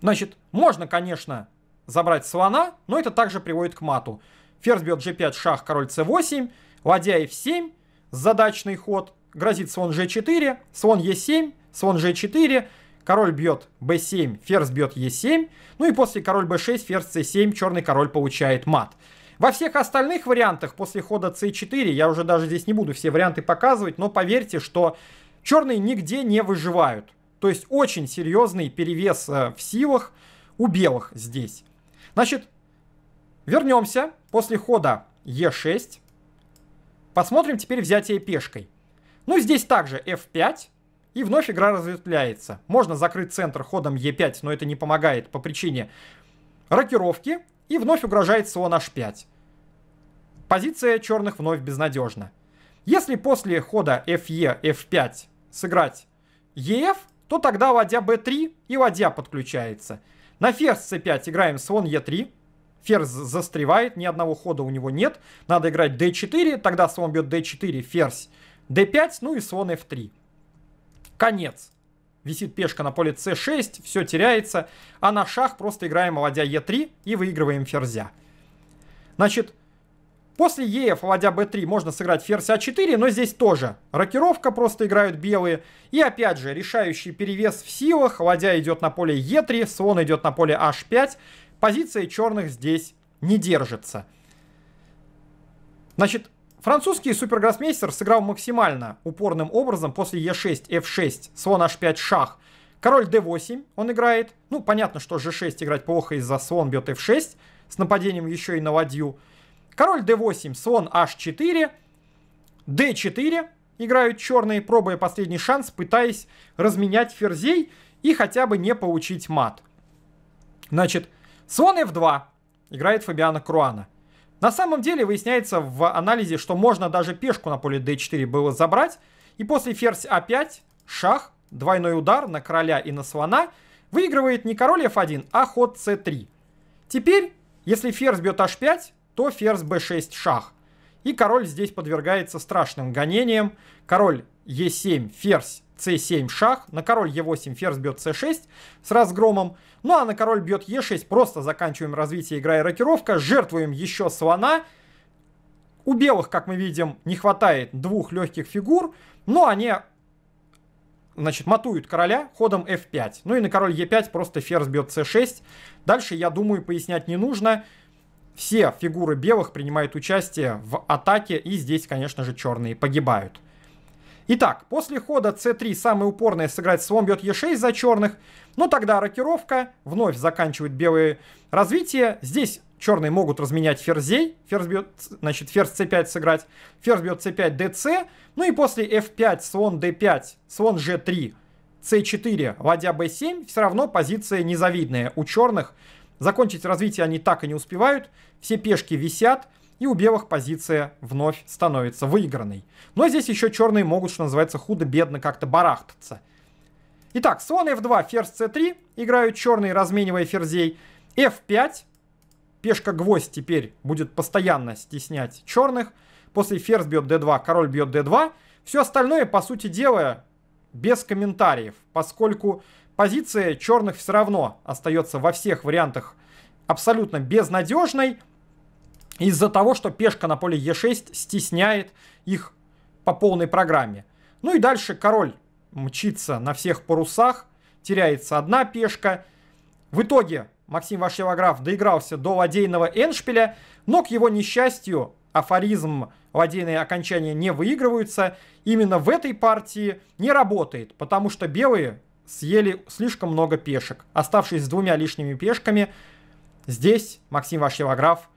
Значит, можно, конечно, забрать слона, но это также приводит к мату. Ферзь бьет g5, шах, король c8, ладья f7, задачный ход, грозит слон g4, слон e7, слон g4, король бьет b7, ферзь бьет e7, ну и после король b6, ферзь c7, черный король получает мат. Во всех остальных вариантах после хода c4, я уже даже здесь не буду все варианты показывать, но поверьте, что черные нигде не выживают. То есть очень серьезный перевес э, в силах у белых здесь. Значит, вернемся после хода e6. Посмотрим теперь взятие пешкой. Ну, здесь также f5. И вновь игра разветвляется. Можно закрыть центр ходом Е5, но это не помогает по причине рокировки. И вновь угрожает слон H5. Позиция черных вновь безнадежна. Если после хода FE, F5 сыграть EF, то тогда ладья B3 и ладья подключается. На ферзь C5 играем слон E3. Ферзь застревает, ни одного хода у него нет. Надо играть D4, тогда слон бьет D4, ферзь D5, ну и слон F3. Конец. Висит пешка на поле c6, все теряется, а на шах просто играем ладья e3 и выигрываем ферзя. Значит, после e, ладья b3 можно сыграть ферзь a а 4 но здесь тоже рокировка, просто играют белые. И опять же, решающий перевес в силах, ладья идет на поле e3, слон идет на поле h5, позиция черных здесь не держится. Значит, Французский супергроссмейстер сыграл максимально упорным образом после Е6, F6, слон H5, шах. Король D8 он играет. Ну, понятно, что G6 играть плохо из-за слон бьет F6 с нападением еще и на ладью. Король D8, слон H4, D4 играют черные, пробуя последний шанс, пытаясь разменять ферзей и хотя бы не получить мат. Значит, слон F2 играет Фабиана Круана. На самом деле выясняется в анализе, что можно даже пешку на поле d4 было забрать. И после ферзь a а 5 шах, двойной удар на короля и на слона выигрывает не король f1, а ход c3. Теперь, если ферзь бьет h5, то ферзь b6 шах. И король здесь подвергается страшным гонениям. Король e7, ферзь c7 шах, на король e8 ферзь бьет c6 с разгромом, ну а на король бьет e6, просто заканчиваем развитие игра и рокировка, жертвуем еще слона, у белых, как мы видим, не хватает двух легких фигур, но они значит, матуют короля ходом f5. Ну и на король e5 просто ферзь бьет c6. Дальше, я думаю, пояснять не нужно. Все фигуры белых принимают участие в атаке, и здесь, конечно же, черные погибают. Итак, после хода c3 самое упорное сыграть слон бьет e6 за черных, но ну, тогда рокировка вновь заканчивает белые развитие. Здесь черные могут разменять ферзей, ферзь бьет, значит, ферзь c5 сыграть, ферзь бьет c5, dc, ну и после f5, слон d5, слон g3, c4, ладья b7, все равно позиция незавидная у черных. Закончить развитие они так и не успевают, все пешки висят, и у белых позиция вновь становится выигранной. Но здесь еще черные могут, что называется, худо-бедно как-то барахтаться. Итак, слон f2, ферзь c3, играют черные, разменивая ферзей. f5, пешка-гвоздь теперь будет постоянно стеснять черных. После ферзь бьет d2, король бьет d2. Все остальное, по сути дела, без комментариев, поскольку позиция черных все равно остается во всех вариантах абсолютно безнадежной из-за того, что пешка на поле Е6 стесняет их по полной программе. Ну и дальше король мчится на всех парусах, теряется одна пешка. В итоге Максим Вашевограф доигрался до ладейного эншпиля, но к его несчастью афоризм ладейные окончания не выигрываются. Именно в этой партии не работает, потому что белые съели слишком много пешек. Оставшись с двумя лишними пешками, здесь Максим Вашевограф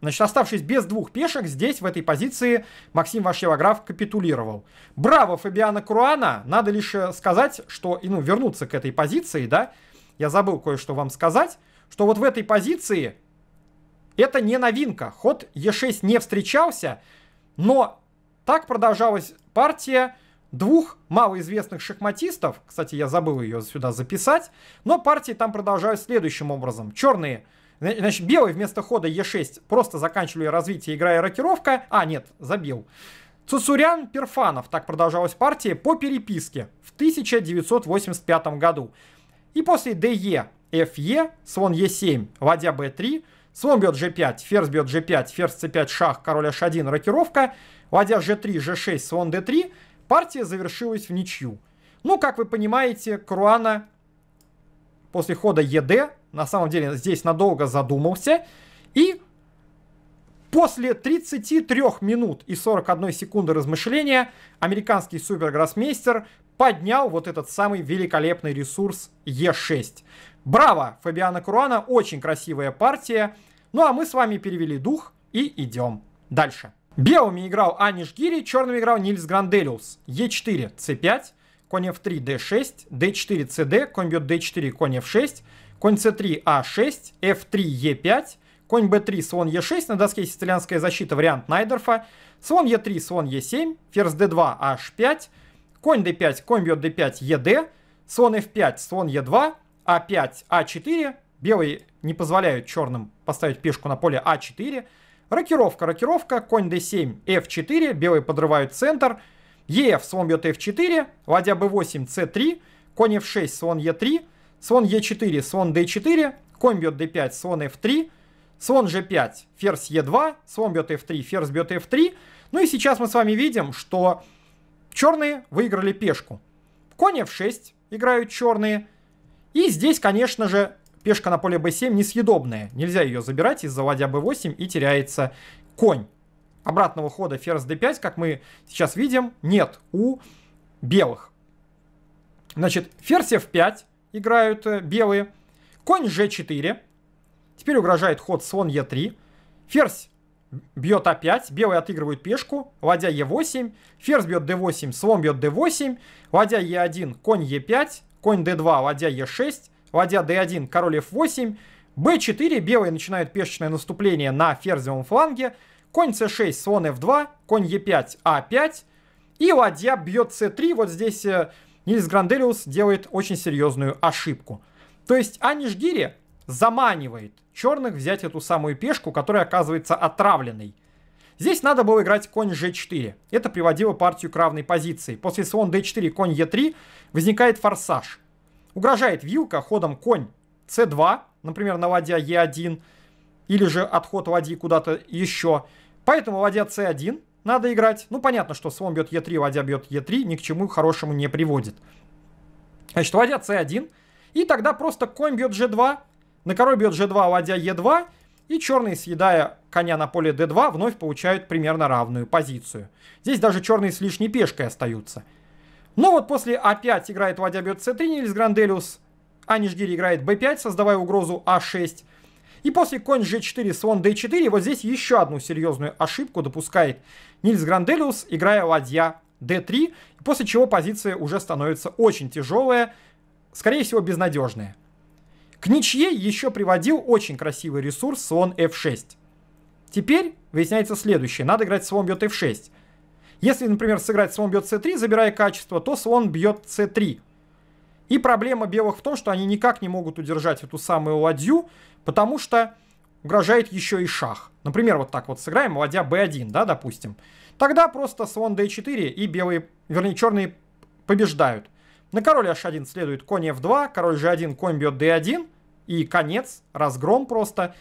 Значит, оставшись без двух пешек, здесь, в этой позиции, Максим Вашевограф капитулировал. Браво Фабиана Круана! Надо лишь э, сказать, что, и, ну, вернуться к этой позиции, да, я забыл кое-что вам сказать, что вот в этой позиции это не новинка. Ход Е6 не встречался, но так продолжалась партия двух малоизвестных шахматистов. Кстати, я забыл ее сюда записать. Но партии там продолжают следующим образом. Черные – Значит, белый вместо хода Е6 просто заканчивали развитие, играя рокировка. А, нет, забил. Цуцурян Перфанов, так продолжалась партия, по переписке в 1985 году. И после ДЕ, ФЕ, слон Е7, ладья Б3, слон бьет ж 5 ферзь бьет ж 5 ферзь C5, шах, король H1, рокировка, ладья ж 3 ж 6 слон д 3 партия завершилась в ничью. Ну, как вы понимаете, Круана после хода ЕД на самом деле здесь надолго задумался. И после 33 минут и 41 секунды размышления американский супергроссмейстер поднял вот этот самый великолепный ресурс Е6. Браво, Фабиана Круана, очень красивая партия. Ну а мы с вами перевели дух и идем дальше. Белыми играл Аниш Гири, черным играл Нильс Гранделиус. Е4, c5, конь f3, d6, d4, cd, конь бьет d4, конь f6, конь c3, а6, f3, e5, конь b3, слон e6, на доске есть итальянская защита, вариант Найдерфа, слон e3, слон e7, ферзь d2, h5, а конь d5, конь бьет d5, ед, слон f5, слон e2, а5, а4, белые не позволяют черным поставить пешку на поле а4, рокировка, рокировка, конь d7, f4, белые подрывают центр, ef, слон бьет f4, ладья b8, c3, конь f6, слон e3, слон Е4, слон D4, конь бьет D5, слон F3, слон G5, ферзь E2, слон бьет F3, ферзь бьет F3. Ну и сейчас мы с вами видим, что черные выиграли пешку. Конь F6 играют черные. И здесь, конечно же, пешка на поле b7 несъедобная. Нельзя ее забирать из-за ладья b8 и теряется конь. Обратного хода ферзь d5, как мы сейчас видим, нет у белых. Значит, ферзь f5 играют э, белые. Конь g4. Теперь угрожает ход слон e3. Ферзь бьет a а 5 Белые отыгрывают пешку. Ладья e8. Ферзь бьет d8. Слон бьет d8. Ладья e1. Конь e5. Конь d2. Ладья e6. Ладья d1. Король f8. b4. Белые начинают пешечное наступление на ферзевом фланге. Конь c6. Слон f2. Конь e5. a 5 И ладья бьет c3. Вот здесь э, Нильс Гранделиус делает очень серьезную ошибку. То есть Аниш Гири заманивает черных взять эту самую пешку, которая оказывается отравленной. Здесь надо было играть конь g4. Это приводило партию к равной позиции. После слон d4, конь e3 возникает форсаж. Угрожает вилка ходом конь c2, например, на ладья e1, или же отход ладьи куда-то еще. Поэтому ладья c1 надо играть. Ну, понятно, что слон бьет Е3, ладья бьет Е3, ни к чему хорошему не приводит. Значит, ладья С1, и тогда просто конь бьет G2, на король бьет G2, ладья а е 2 и черные, съедая коня на поле D2, вновь получают примерно равную позицию. Здесь даже черные с лишней пешкой остаются. Но вот после А5 играет ладья бьет С3, Нильс Гранделиус, а Нижгири играет б 5 создавая угрозу А6. И после конь g4, слон d4, вот здесь еще одну серьезную ошибку допускает Нильс Гранделиус, играя ладья d3, после чего позиция уже становится очень тяжелая, скорее всего безнадежная. К ничье еще приводил очень красивый ресурс слон f6. Теперь выясняется следующее. Надо играть слон бьет f6. Если, например, сыграть слон бьет c3, забирая качество, то слон бьет c3. И проблема белых в том, что они никак не могут удержать эту самую ладью, Потому что угрожает еще и шах. Например, вот так вот сыграем, ладья b1, да, допустим. Тогда просто слон d4 и белые, вернее, черные побеждают. На король h1 следует конь f2, король g1, конь бьет d1, и конец, разгром просто.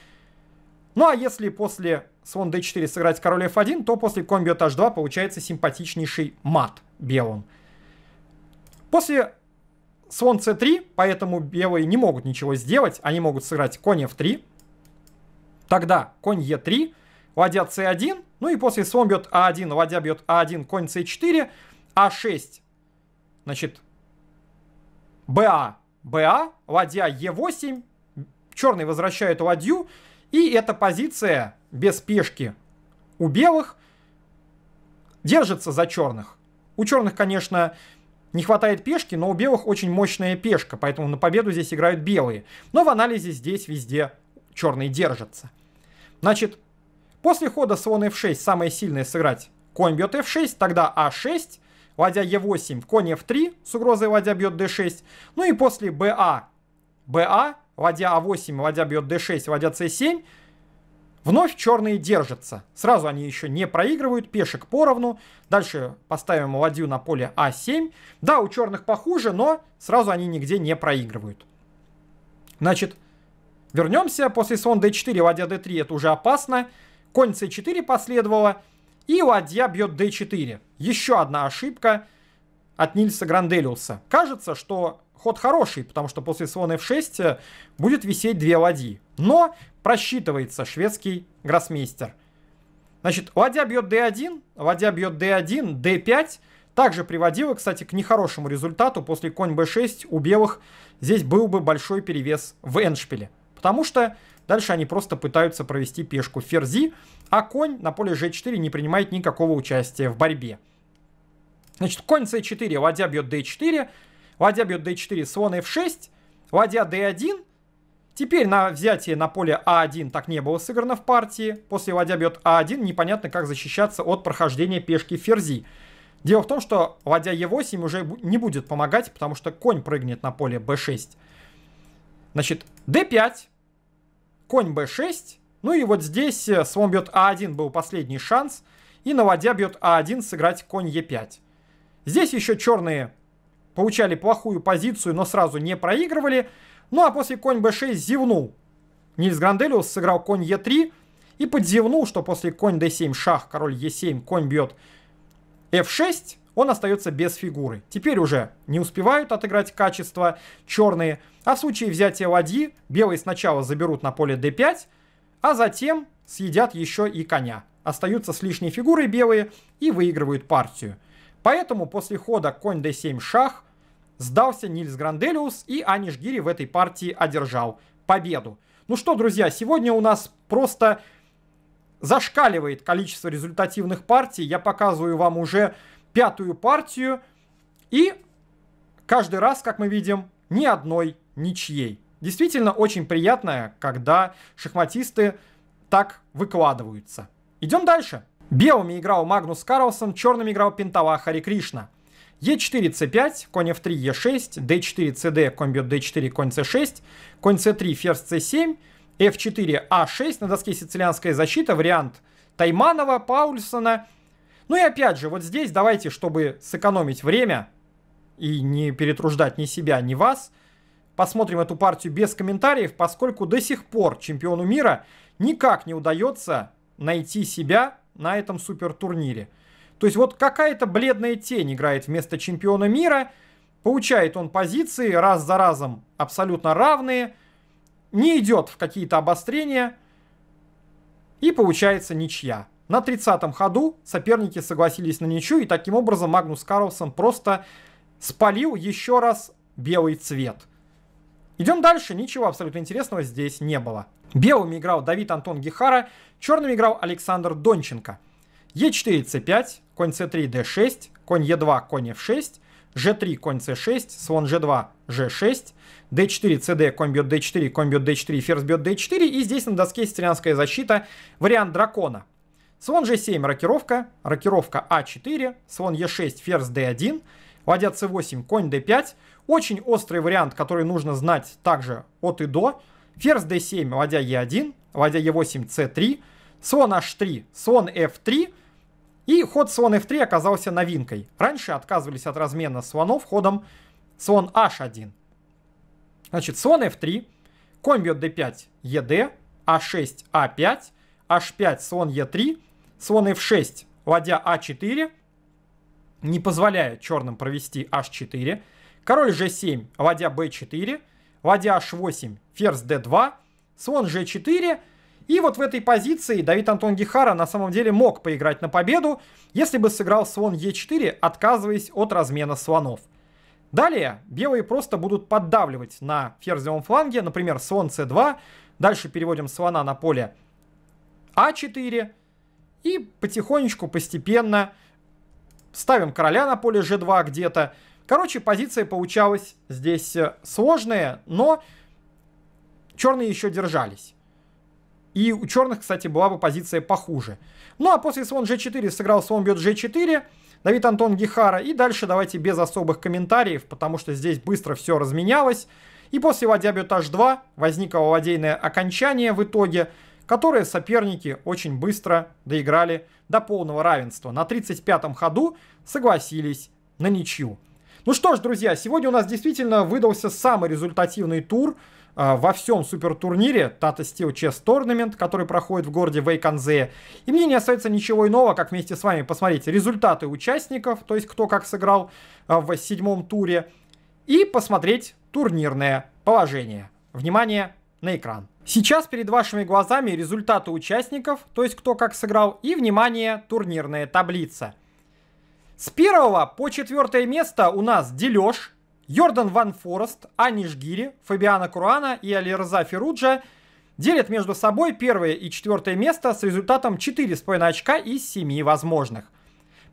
Ну а если после слон d4 сыграть король f1, то после конь бьет h2 получается симпатичнейший мат белым. После слон c3, поэтому белые не могут ничего сделать. Они могут сыграть конь f3. Тогда конь e3, ладья c1. Ну и после слон бьет a1, а ладья бьет a1, а конь c4, a6. А значит, ba, ba, ладья e8. Черный возвращает ладью. И эта позиция без пешки у белых держится за черных. У черных, конечно, не хватает пешки, но у белых очень мощная пешка, поэтому на победу здесь играют белые. Но в анализе здесь везде черные держатся. Значит, после хода слон f6 самое сильное сыграть а конь бьет f6, тогда a6, ладья e8, конь f3 с угрозой ладья бьет d6. Ну и после ba, ba, ладья a8, ладья бьет d6, ладья c7, Вновь черные держатся. Сразу они еще не проигрывают, пешек поровну. Дальше поставим ладью на поле А7. Да, у черных похуже, но сразу они нигде не проигрывают. Значит, вернемся. После слон d4, ладья d3, это уже опасно. Конь c4 последовало. И ладья бьет d4. Еще одна ошибка от Нильса Гранделиуса. Кажется, что ход хороший, потому что после слона f6 э, будет висеть две ладьи. Но просчитывается шведский гроссмейстер. Значит, ладья бьет d1, ладья бьет d1, d5. Также приводило, кстати, к нехорошему результату. После конь b6 у белых здесь был бы большой перевес в эндшпиле. Потому что дальше они просто пытаются провести пешку ферзи, а конь на поле g4 не принимает никакого участия в борьбе. Значит, конь c4, э ладья бьет d4, Ладья бьет d4, слон f6, ладья d1. Теперь на взятие на поле а1 так не было сыграно в партии. После ладья бьет а1 непонятно, как защищаться от прохождения пешки ферзи. Дело в том, что ладья e8 уже не будет помогать, потому что конь прыгнет на поле b6. Значит, d5, конь b6. Ну и вот здесь э, слон бьет а1 был последний шанс. И на ладья бьет а1 сыграть конь e5. Здесь еще черные получали плохую позицию, но сразу не проигрывали. Ну а после конь b6 зевнул. Нильс Гранделиус сыграл конь e3 и подзевнул, что после конь d7 шах, король e7, конь бьет f6, он остается без фигуры. Теперь уже не успевают отыграть качество черные, а в случае взятия ладьи белые сначала заберут на поле d5, а затем съедят еще и коня. Остаются с лишней фигурой белые и выигрывают партию. Поэтому после хода конь d7 шах сдался Нильс Гранделиус, и Аниш в этой партии одержал победу. Ну что, друзья, сегодня у нас просто зашкаливает количество результативных партий. Я показываю вам уже пятую партию. И каждый раз, как мы видим, ни одной ничьей. Действительно очень приятно, когда шахматисты так выкладываются. Идем дальше. Белыми играл Магнус Карлсон, черными играл Пентава Хари Кришна. Е4, c5, конь f3, e6, d4, cd, конь бьет d4, конь c6, конь c3, ферзь c7, f4, a6, на доске сицилианская защита, вариант Тайманова, Паульсона. Ну и опять же, вот здесь давайте, чтобы сэкономить время и не перетруждать ни себя, ни вас, посмотрим эту партию без комментариев, поскольку до сих пор чемпиону мира никак не удается найти себя на этом супертурнире. турнире. То есть вот какая-то бледная тень играет вместо чемпиона мира, получает он позиции раз за разом абсолютно равные, не идет в какие-то обострения, и получается ничья. На 30-м ходу соперники согласились на ничью, и таким образом Магнус Карлсон просто спалил еще раз белый цвет. Идем дальше, ничего абсолютно интересного здесь не было. Белыми играл Давид Антон Гехара, черными играл Александр Донченко – Е4, c5, конь c3, d6, конь e2, конь f6, g3, конь c6, слон g2, g6, d4, cd, конь бьет d4, конь бьет d4, ферзь бьет d4, и здесь на доске сицилианская защита, вариант дракона. Слон g7, рокировка, рокировка a а 4 слон e6, ферзь d1, ладья c8, конь d5. Очень острый вариант, который нужно знать также от и до. Ферзь d7, ладья e1, ладья e8, c3, слон h3, слон f3, и ход слон f3 оказался новинкой. Раньше отказывались от размена слонов ходом слон h1. Значит, слон f3, конь бьет d5, ед, а6, а5, h5, слон e 3 слон f6, ладья а4, не позволяя черным провести h4, король g7, ладья b4, ладья h8, ферзь d2, слон g4, и вот в этой позиции Давид Антон Гихара на самом деле мог поиграть на победу, если бы сыграл слон Е4, отказываясь от размена слонов. Далее белые просто будут поддавливать на ферзевом фланге, например, слон c2, дальше переводим слона на поле а4 и потихонечку, постепенно ставим короля на поле g2 где-то. Короче, позиция получалась здесь э, сложная, но черные еще держались. И у черных, кстати, была бы позиция похуже. Ну а после слон g4 сыграл слон бьет g4, Давид Антон Гихара. И дальше давайте без особых комментариев, потому что здесь быстро все разменялось. И после ладья бьет h2 возникло ладейное окончание в итоге, которое соперники очень быстро доиграли до полного равенства. На 35-м ходу согласились на ничью. Ну что ж, друзья, сегодня у нас действительно выдался самый результативный тур – а, во всем супертурнире Tata Steel Chess Tournament, который проходит в городе Вейконзе. И мне не остается ничего иного, как вместе с вами посмотреть результаты участников, то есть кто как сыграл а, в седьмом туре, и посмотреть турнирное положение. Внимание на экран. Сейчас перед вашими глазами результаты участников, то есть кто как сыграл, и, внимание, турнирная таблица. С первого по четвертое место у нас дележ Йордан Ван Форест, Аниш Гири, Фабиана Круана и Алирза Феруджа делят между собой первое и четвертое место с результатом 4,5 очка из 7 возможных.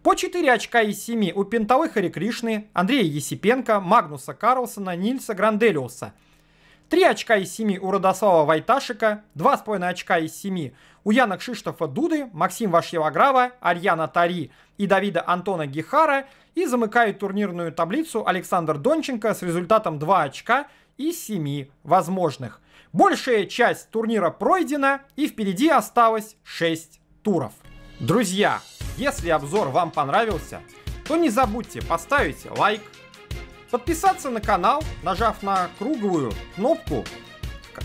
По 4 очка из 7 у Пенталы Хари Кришны, Андрея Есипенко, Магнуса Карлсона, Нильса Гранделиуса – 3 очка из 7 у Родослава Вайташика, 2,5 очка из 7 у Яна Кшиштофа Дуды, Максим Вашьеваграва, Арьяна Тари и Давида Антона Гихара. И замыкает турнирную таблицу Александр Донченко с результатом 2 очка из 7 возможных. Большая часть турнира пройдена и впереди осталось 6 туров. Друзья, если обзор вам понравился, то не забудьте поставить лайк, Подписаться на канал, нажав на круглую кнопку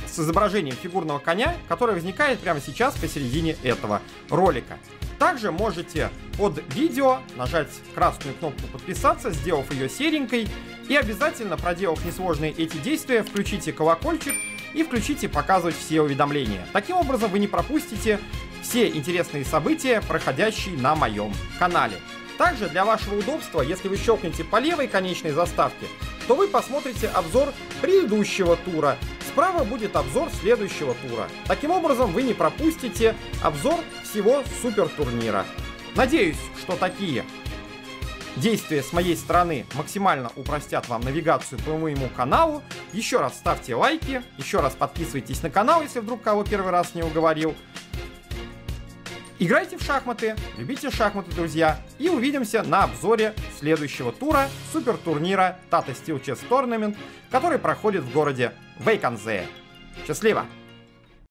с изображением фигурного коня, которая возникает прямо сейчас посередине этого ролика. Также можете под видео нажать красную кнопку «Подписаться», сделав ее серенькой, и обязательно, проделав несложные эти действия, включите колокольчик и включите «Показывать все уведомления». Таким образом вы не пропустите все интересные события, проходящие на моем канале. Также для вашего удобства, если вы щелкнете по левой конечной заставке, то вы посмотрите обзор предыдущего тура. Справа будет обзор следующего тура. Таким образом, вы не пропустите обзор всего супер турнира. Надеюсь, что такие действия с моей стороны максимально упростят вам навигацию по моему каналу. Еще раз ставьте лайки, еще раз подписывайтесь на канал, если вдруг кого первый раз не уговорил. Играйте в шахматы, любите шахматы, друзья, и увидимся на обзоре следующего тура супертурнира Tata Steel Chess Tournament, который проходит в городе Вейконзее. Счастливо!